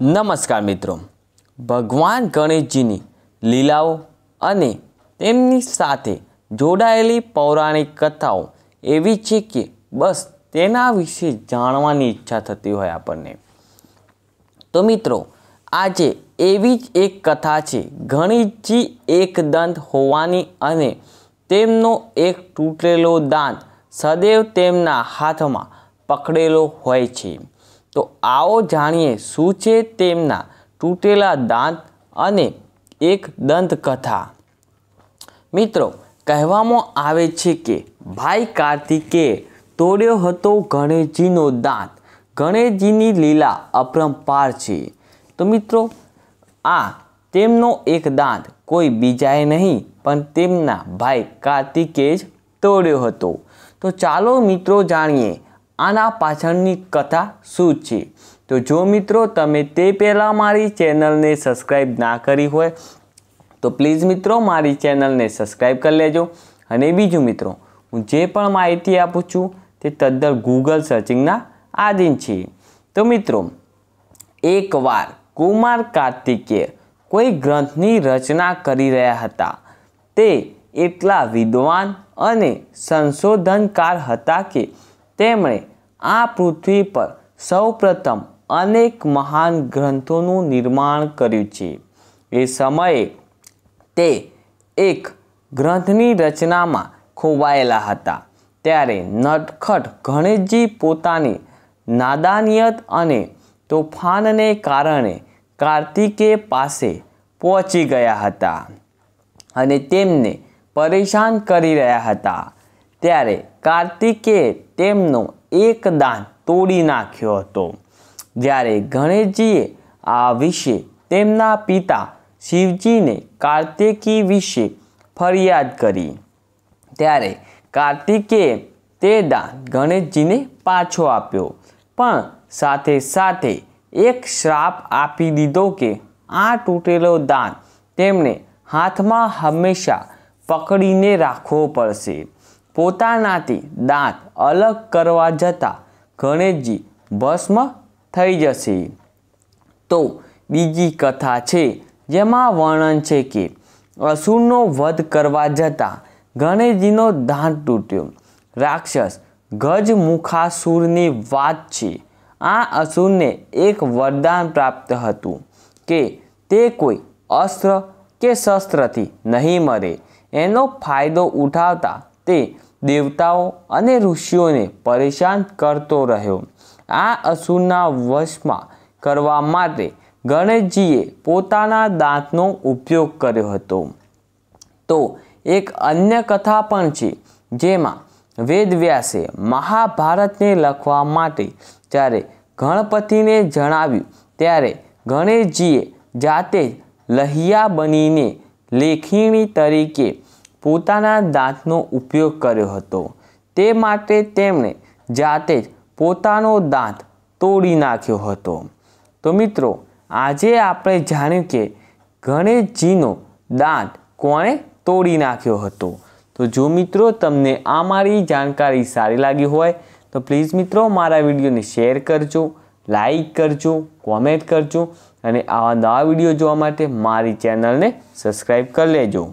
નમસ્કાર મિત્રો ભગવાન ગણેશજીની લીલાઓ અને તેમની સાથે જોડાયેલી પૌરાણિક કથાઓ એવી છે કે બસ તેના વિશે જાણવાની ઈચ્છા થતી હોય આપણને તો મિત્રો આજે એવી જ એક કથા છે ગણેશજી એકદંત હોવાની અને તેમનો એક તૂટેલો દાંત સદૈવ તેમના હાથમાં પકડેલો હોય છે તો આવો જાણીએ શું છે તેમના તૂટેલા દાંત અને એક દંતકથા મિત્રો કહેવામાં આવે છે કે ભાઈ કાર્તિકે તોડ્યો હતો ગણેશજીનો દાંત ગણેશજીની લીલા અપરંપાર છે તો મિત્રો આ તેમનો એક દાંત કોઈ બીજાએ નહીં પણ તેમના ભાઈ કાર્તિકે જ તોડ્યો હતો તો ચાલો મિત્રો જાણીએ આના પાછળની કથા શું છે તો જો મિત્રો તમે તે પહેલાં મારી ચેનલને સબસ્ક્રાઈબ ના કરી હોય તો પ્લીઝ મિત્રો મારી ચેનલને સબસ્ક્રાઈબ કરી લેજો અને બીજું મિત્રો હું જે પણ માહિતી આપું છું તે તદ્દન ગૂગલ સર્ચિંગના આધીન છે તો મિત્રો એકવાર કુમાર કાર્તિકેય કોઈ ગ્રંથની રચના કરી રહ્યા હતા તે એટલા વિદ્વાન અને સંશોધનકાર હતા કે તેમણે આ પૃથ્વી પર સૌપ્રથમ અનેક મહાન ગ્રંથોનું નિર્માણ કર્યું છે એ સમયે તે એક ગ્રંથની રચનામાં ખોવાયેલા હતા ત્યારે નટખટ ગણેશજી પોતાની નાદાનિયત અને તોફાનને કારણે કાર્તિકે પાસે પહોંચી ગયા હતા અને તેમને પરેશાન કરી રહ્યા હતા ત્યારે કાર્તિકે તેમનો એક દાન તોડી નાખ્યો હતો જ્યારે ગણેશજીએ આ વિશે તેમના પિતા શિવજીને કાર્તિકી વિશે ફરિયાદ કરી ત્યારે કાર્તિકે તે દાન ગણેશજીને પાછો આપ્યો પણ સાથે સાથે એક શ્રાપ આપી દીધો કે આ તૂટેલો દાન તેમણે હાથમાં હંમેશા પકડીને રાખવો પડશે પોતાનાથી દાંત અલગ કરવા જતાં ગણેશજી ભસ્મ થઈ જશે તો બીજી કથા છે જેમાં વર્ણન છે કે અસુરનો વધ કરવા જતાં ગણેશજીનો દાંત તૂટ્યો રાક્ષસ ગજમુખાસુરની વાત છે આ અસુરને એક વરદાન પ્રાપ્ત હતું કે તે કોઈ અસ્ત્ર કે શસ્ત્રથી નહીં મરે એનો ફાયદો ઉઠાવતા તે દેવતાઓ અને ઋષિઓને પરેશાન કરતો રહ્યો આ અસુરના વશમાં કરવા માટે ગણેશજીએ પોતાના દાંતનો ઉપયોગ કર્યો હતો તો એક અન્ય કથા પણ છે જેમાં વેદવ્યાસે મહાભારતને લખવા માટે જ્યારે ગણપતિને જણાવ્યું ત્યારે ગણેશજીએ જાતે લહિયા બનીને લેખિણી તરીકે પોતાના દાંતનો ઉપયોગ કર્યો હતો તે માટે તેમણે જાતે જ પોતાનો દાંત તોડી નાખ્યો હતો તો મિત્રો આજે આપણે જાણ્યું કે ગણેશજીનો દાંત કોણે તોડી નાખ્યો હતો તો જો મિત્રો તમને આ મારી જાણકારી સારી લાગી હોય તો પ્લીઝ મિત્રો મારા વિડીયોને શેર કરજો લાઈક કરજો કોમેન્ટ કરજો અને આવા નવા વિડીયો જોવા માટે મારી ચેનલને સબસ્ક્રાઈબ કરી લેજો